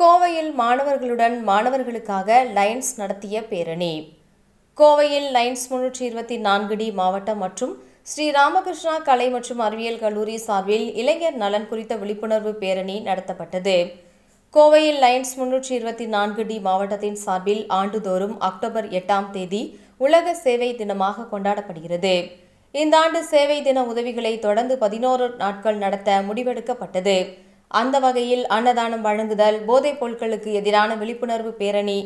கோவையில் மாணவர்களுடன் மாணவர்களுக்காக லயன்ஸ் நடத்திய பேரணி கோவையில் லயன்ஸ் முன்னூற்றி இருபத்தி நான்கு டி மாவட்டம் மற்றும் ஸ்ரீ ராமகிருஷ்ணா கலை மற்றும் அறிவியல் கல்லூரி சார்பில் இளைஞர் நலன் குறித்த விழிப்புணர்வு பேரணி நடத்தப்பட்டது கோவையில் லயன்ஸ் முன்னூற்றி இருபத்தி நான்கு டி மாவட்டத்தின் சார்பில் ஆண்டுதோறும் அக்டோபர் எட்டாம் தேதி உலக சேவை தினமாக கொண்டாடப்படுகிறது இந்த ஆண்டு சேவை தின உதவிகளை தொடர்ந்து பதினோரு நாட்கள் நடத்த முடிவெடுக்கப்பட்டது அந்த வகையில் அன்னதானம் வழங்குதல் போதைப் பொருட்களுக்கு எதிரான விழிப்புணர்வு பேரணி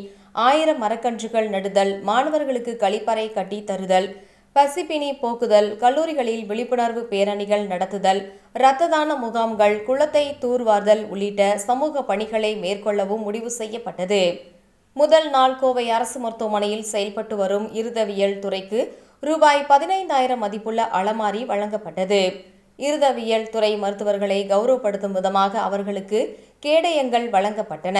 ஆயிரம் மரக்கன்றுகள் நடுதல் மாணவர்களுக்கு கழிப்பறை கட்டி தருதல் பசிப்பினி போக்குதல் கல்லூரிகளில் விழிப்புணர்வு பேரணிகள் நடத்துதல் இரத்த தான முகாம்கள் குளத்தை தூர்வார்தல் உள்ளிட்ட சமூக பணிகளை மேற்கொள்ளவும் முடிவு செய்யப்பட்டது முதல் நாள் கோவை அரசு மருத்துவமனையில் செயல்பட்டு வரும் இருதவியல் துறைக்கு ரூபாய் பதினைந்தாயிரம் மதிப்புள்ள அலமாரி வழங்கப்பட்டது இருதவியல் துறை மருத்துவர்களை கௌரவப்படுத்தும் விதமாக அவர்களுக்கு கேடயங்கள் வழங்கப்பட்டன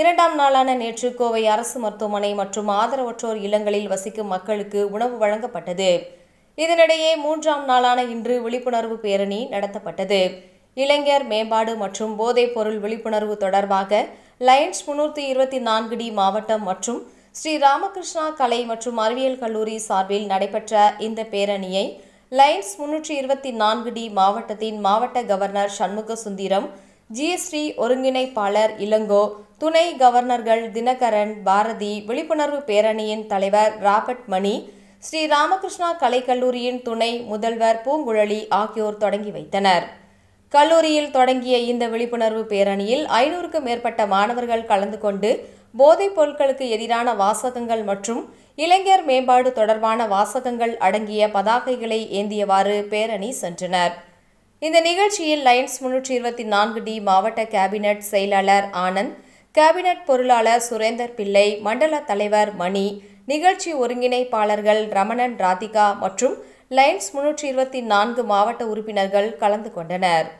இரண்டாம் நாளான நேற்று கோவை அரசு மருத்துவமனை மற்றும் ஆதரவற்றோர் இல்லங்களில் வசிக்கும் மக்களுக்கு உணவு வழங்கப்பட்டது இதனிடையே மூன்றாம் நாளான இன்று விழிப்புணர்வு பேரணி நடத்தப்பட்டது இளைஞர் மேம்பாடு மற்றும் போதைப் பொருள் விழிப்புணர்வு தொடர்பாக லயன்ஸ் முன்னூற்றி இருபத்தி நான்கு டி மாவட்டம் மற்றும் ஸ்ரீ ராமகிருஷ்ணா கலை மற்றும் அறிவியல் கல்லூரி சார்பில் நடைபெற்ற இந்த பேரணியை லைன்ஸ் முன்னூற்றி இருபத்தி நான்கு டி மாவட்டத்தின் மாவட்ட கவர்னர் சண்முக சுந்தரம் ஜிஎஸ்டி ஒருங்கிணைப்பாளர் இளங்கோ துணை கவர்னர்கள் தினகரன் பாரதி விழிப்புணர்வு பேரணியின் தலைவர் ராபர்ட் மணி ஸ்ரீ ராமகிருஷ்ணா கலைக்கல்லூரியின் துணை முதல்வர் பூங்குழலி ஆகியோர் தொடங்கி வைத்தனர் கல்லூரியில் தொடங்கிய இந்த விழிப்புணர்வு பேரணியில் ஐநூறுக்கும் மேற்பட்ட மாணவர்கள் கலந்து கொண்டு போதைப் பொருட்களுக்கு எதிரான வாசகங்கள் மற்றும் இளைஞர் மேம்பாடு தொடர்பான வாசகங்கள் அடங்கிய பதாகைகளை ஏந்தியவாறு பேரணி சென்றனர் இந்த நிகழ்ச்சியில் லயன்ஸ் முன்னூற்றி இருபத்தி நான்கு டி மாவட்ட கேபினட் செயலாளர் ஆனந்த் கேபினட் பொருளாளர் சுரேந்தர் பிள்ளை மண்டல தலைவர் மணி நிகழ்ச்சி ஒருங்கிணைப்பாளர்கள் ரமணன் ராதிகா மற்றும் லயன்ஸ் முன்னூற்றி இருபத்தி நான்கு மாவட்ட உறுப்பினர்கள் கலந்து கொண்டனர்